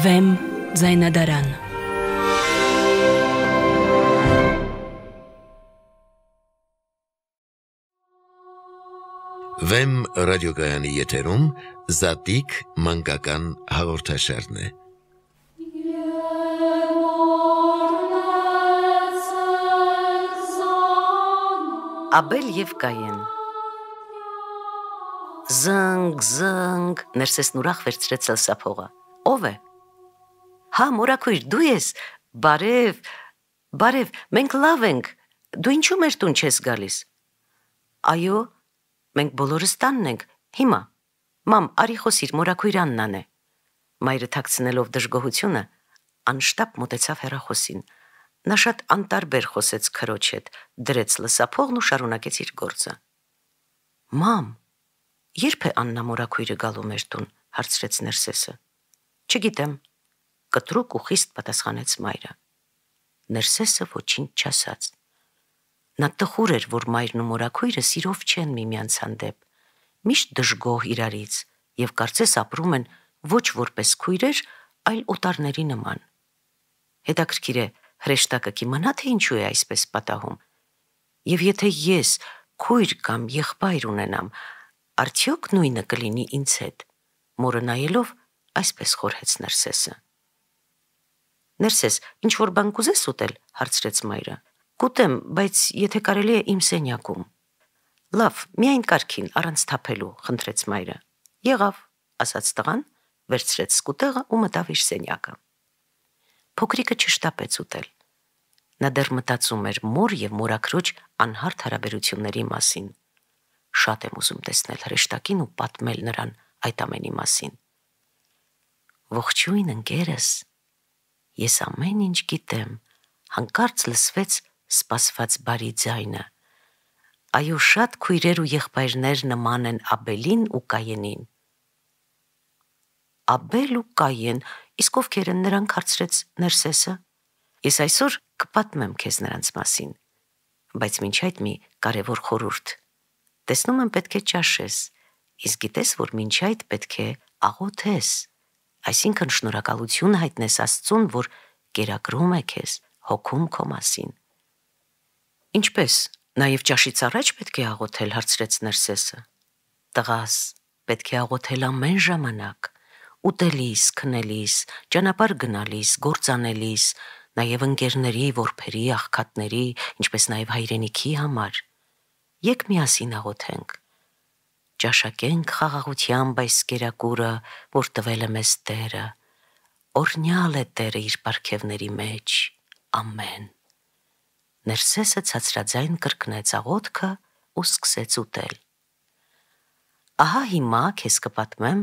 Վեմ ձայնադարան Վեմ ռադիոգայանի եթերում զատիկ մանկական հաղորդաշարն է։ Աբել եւ Կայան Զնգ զնգ ներսես նուրախ վերցրեց լսափողը։ Ո՞վ է։ Հա, մորակույր, դու ես։ Բարև, բարև, մենք լավ ենք։ Դու ինչու մեր տուն չես գալիս։ Այո, մենք բոլորս տանն ենք։ Հիմա։ Մամ, արի խոսիր, մորակույրանն անե։ Մայրը ཐակցնելով դժգոհությունը, անշտապ մտեցավ հերախոսին։ Նա շատ անտարբեր խոսեց քրոջ հետ, դրեց լսափողն ու շարունակեց իր գործը։ Մամ, երբ է Աննա մորակույրը գալու մեր տուն, հարցրեց Ներսեսը։ Չգիտեմ, կտրուկ ու խիստ պատասխանեց մայրը։ Ներսեսը ոչինչ չասաց։ Նա տխուր էր, որ մայրն ու մորաքույրը սիրով չեն միմյանց հանդեպ։ Միշտ դժգոհ իրարից եւ կարծես ապրում են ոչ որպես քույրեր, այլ օտարների նման։ Հետաքրքիր է, հրեշտակը կիմանա թե ինչու է այսպես պատահում։ Եվ եթե ես քույր կամ եղբայր ունենամ, արդյոք նույնը կլինի ինձ հետ։ Մորը նայելով այսպես խորհեց Ներսեսը։ Ներսես, ինչ որ բան կուզես ուտել, հարցրեց մայրը։ Կուտեմ, բայց եթե կարելի է իմ սենյակում։ Լավ, միայն կարքին առանց թափելու, խնդրեց մայրը։ Եղավ, ասաց տղան, վերցրեց սկուտեղը ու մտավ իր սենյակը։ Փոքրիկը չշտապեց ուտել։ Նա դեռ մտածում էր մոր եւ մորակրոջ անհարթ հարաբերությունների մասին։ Շատ եմ ուզում տեսնել հրեշտակին ու պատմել նրան այդ ամենի մասին։ Ողջույն, ընկերս, Ես ամեն ինչ գիտեմ։ Հանկարծ լսվեց սպասված բարի ձայնը։ Այո, շատ քույրեր ու եղբայրներ նման են Աբելին ու Կայենին։ Աբել ու Կայեն, իսկ ովքեր են նրանք հարցրեց Ներսեսը։ Ես այսօր կպատմեմ քեզ նրանց մասին։ Բայց ոչ այդ մի կարևոր խորուրդ։ Տեսնում եմ պետք է ճաշես, իսկ գիտես, որ ոչ այդ պետք է աղոթես։ Այսինքն շնորհակալություն հայտնես Աստծուն, որ կերակրում է քեզ հոգում քո մասին։ Ինչպես նաև ճաշից առաջ պետք է աղոթել, հարցրեց Ներսեսը։ Տղաս, պետք է աղոթել ամեն ժամանակ, ուտելիս, քնելիս, ճանապարհ գնալիս, գործանելիս, նաև ընկերների, որբերի, աղքատների, ինչպես նաև հայրենիքի համար։ Եկ միասին աղոթենք ճաշակենք խաղաղությամբ այս կերակուրը, որ տվել է մեզ Տերը։ Օրնյալ է Տերը իր պարգևների մեջ։ Ամեն։ Ներսեսը ցածրաձայն կրկնեց աղոթքը ու սկսեց ուտել։ Ահա հիմա քեզ կպատմեմ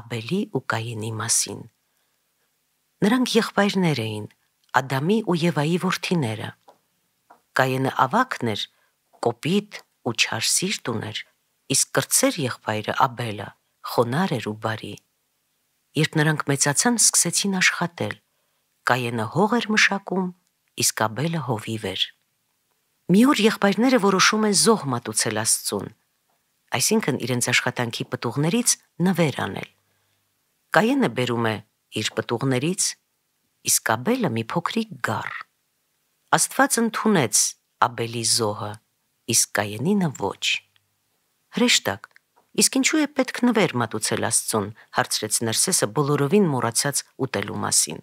Աբելի ու Կայինի մասին։ Նրանք եղբայրներ էին, Ադամի ու Եվայի որդիները։ Կայենը ավակն էր, կոպիտ ու չարսիրտ ուներ իսկ կրծեր եղբայրը Աբելը խոնար էր ու բարի։ Երբ նրանք մեծացան, սկսեցին աշխատել։ Կայենը հող էր մշակում, իսկ Աբելը հովիվ էր։ Մի օր եղբայրները որոշում են զոհ մատուցել Աստծուն, այսինքն իրենց աշխատանքի պտուղներից նվեր անել։ Կայենը բերում է իր պտուղներից, իսկ Աբելը մի փոքրիկ գառ։ Աստված ընդունեց Աբելի զոհը, իսկ Կայենինը ոչ։ Հրեշտակ, իսկ ինչու է պետք նվեր մատուցել Աստծուն, հարցրեց Ներսեսը բոլորովին մոռացած ուտելու մասին։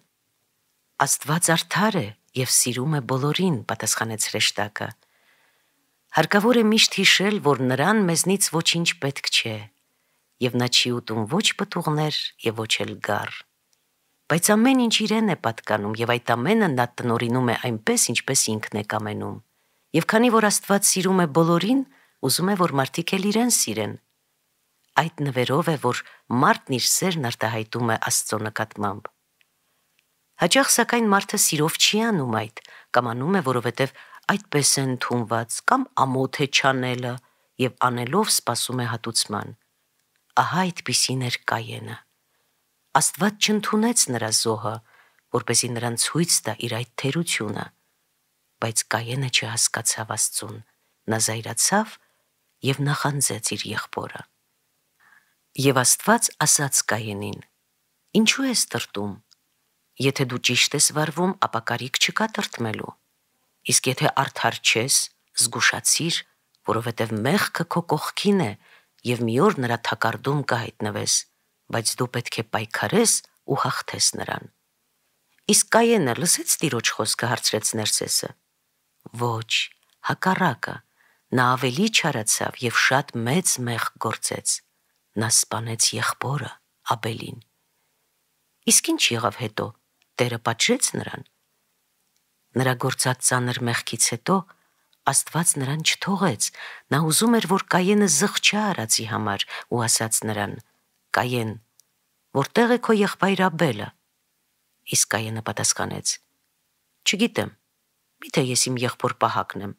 Աստված արդար է եւ սիրում է բոլորին, պատասխանեց Հրեշտակը։ Հարկավոր է միշտ հիշել, որ նրան մեզնից ոչինչ պետք չէ, եւ նա չի ուտում ոչ պտուղներ եւ ոչ էլ գառ բայց ամեն ինչ իրեն է պատկանում եւ այդ ամենը նա տնորինում է այնպես ինչպես ինքն է կամենում եւ քանի որ Աստված սիրում է բոլորին ուզում է, որ մարդիկ էլ իրեն սիրեն։ Այդ նվերով է, որ մարդն իր սերն արտահայտում է Աստծո նկատմամբ։ Հաճախ սակայն մարդը սիրով չի անում այդ, կամ անում է, որովհետև այդպես է ընդունված, կամ ամոթ է չանելը եւ անելով սпасում է հատուցման։ Ահա այդպիսին էր Կայենը։ Աստված չընդունեց նրա զոհը, որպեսի նրան ցույց տա իր այդ թերությունը բայց Կայենը չհասկացավ Աստծուն։ Նա զայրացավ եւ նախանձեց իր եղբորը։ Եվ Աստված ասաց Կայենին. Ինչու ես տրտում։ Եթե դու ճիշտ ես վարվում, ապա կարիք չկա տրտմելու։ Իսկ եթե արդար չես, զգուշացիր, որովհետև մեղքը քո կողքին է եւ մի օր նրա թակարդում կհայտնվես, բայց դու պետք է պայքարես ու հաղթես նրան։ Իսկ Կայենը լսեց տիրոջ խոսքը հարցրեց Ներսեսը. Ոչ, հակառակը, Նա ավելի չարացավ եւ շատ մեծ մեղ գործեց։ Նա սپانեց եղբորը, Աբելին։ Իսկ ինչ եղավ հետո։ Տերը պատժեց նրան։ Նրա գործած ցաներ մեղքից հետո Աստված նրան չթողեց։ Նա ուզում էր, որ Կայենը զղջա արածի համար ու ասաց նրան. «Կայեն, որտեղ է քո եղբայր Աբելը»։ Իսկ Կայենը պատասխանեց. «Չգիտեմ։ Միթե ես իմ եղբոր պահակն եմ»։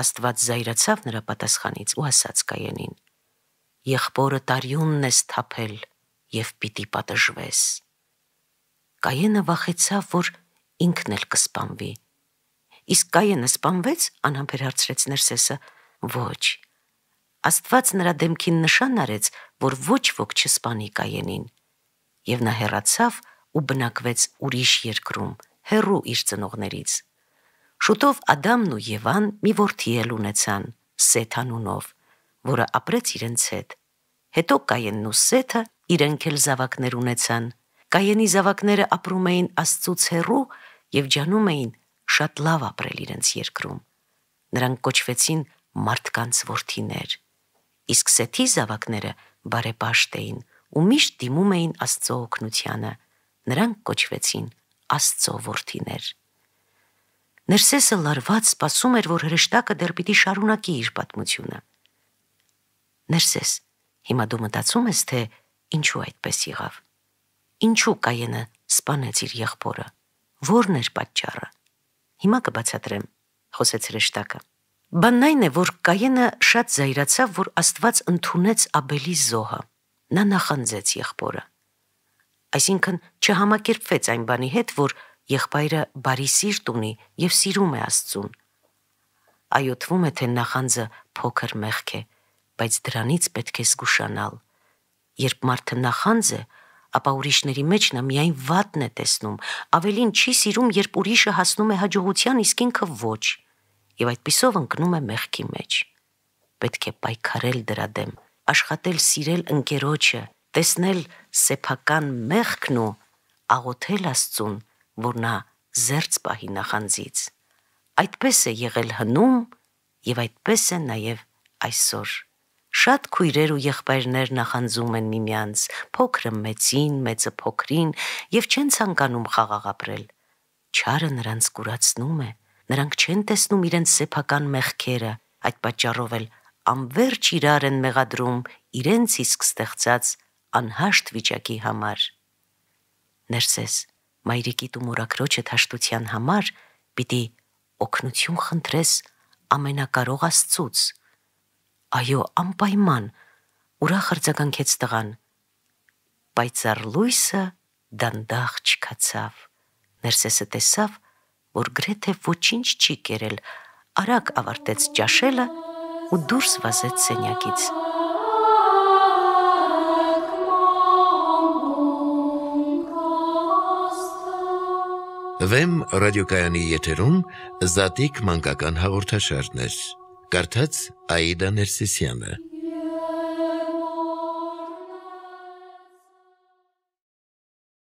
Աստված զայրացավ նրա պատասխանից ու ասաց Կայանին. «Եղբորը տարյունն է սթափել եւ պիտի պատժվես»։ Կայենը վախեցավ, որ ինքն էլ կսպանվի։ Իսկ Կայենը սպանվեց, անհամբեր հարցրեց Ներսեսը. «Ոչ»։ Աստված նրա դեմքին նշան արեց, որ ոչ ոք չսպանի Կայենին։ Եվ նա հեռացավ ու բնակվեց ուրիշ երկրում, հեռու իր ծնողներից։ Շուտով Ադամն ու Եվան մի որդի էլ ունեցան, Սեթ անունով, որը ապրեց իրենց հետ։ Հետո Կայենն ու Սեթը իրենք էլ զավակներ ունեցան։ Կայենի զավակները ապրում էին Աստծուց հեռու եւ ջանում էին շատ լավ ապրել իրենց երկրում։ Նրանք կոչվեցին մարդկանց որդիներ։ Իսկ Սեթի զավակները բարեպաշտ էին ու միշտ դիմում էին Աստծո օգնությանը։ Նրանք կոչվեցին Աստծո որդիներ։ Ներսեսը լարված սպասում էր, որ հրեշտակը դեռ պիտի շարունակի իր պատմությունը։ Ներսես, հիմա դու մտածում ես, թե ինչու այդպես եղավ։ Ինչու Կայենը սپانեց իր եղբորը։ Որն էր պատճառը։ Հիմա կբացատրեմ, խոսեց հրեշտակը։ Բանն այն է, որ Կայենը շատ զայրացավ, որ Աստված ընդունեց Աբելի զոհը։ Նա նախանձեց եղբորը։ Այսինքն չհամակերպվեց այն բանի հետ, որ եղբայրը բարի սիրտ ունի եւ սիրում է Աստծուն։ Այո, թվում է, թե նախանձը փոքր մեղք է, բայց դրանից պետք է զգուշանալ։ Երբ մարդը նախանձ է, ապա ուրիշների մեջ նա միայն վատն է տեսնում, ավելին չի սիրում, երբ ուրիշը հասնում է հաջողության, իսկ ինքը ոչ, եւ այդպիսով ընկնում է մեղքի մեջ։ Պետք է պայքարել դրա դեմ, աշխատել սիրել ընկերոջը, տեսնել սեփական մեղքն ու աղոթել Աստծուն որ նա զերծ պահի նախանձից։ Այդպես է եղել հնում եւ այդպես է նաեւ այսօր։ Շատ քույրեր ու եղբայրներ նախանձում են միմյանց, փոքրը մեծին, մեծը փոքրին եւ չեն ցանկանում խաղաղ ապրել։ Չարը նրանց կուրացնում է, նրանք չեն տեսնում իրենց սեփական մեղքերը, այդ պատճառով էլ անverջ իրար են մեղադրում իրենց իսկ ստեղծած անհաշտ վիճակի համար։ Ներսես մայրիկիդ ու մորակրոջը հաշտության համար պիտի օգնություն խնդրես ամենակարող Աստծուց։ Այո, անպայման ուրախ արձագանքեց տղան։ Բայց Զարլույսը դանդաղ չքացավ։ Ներսեսը տեսավ, որ գրեթե ոչինչ չի կերել, արագ ավարտեց ճաշելը ու դուրս վազեց սենյակից։ Վեմ ռադիոկայանի եթերում զատիկ մանկական հաղորդաշարներ։ Կարդաց Աիդա Ներսիսյանը։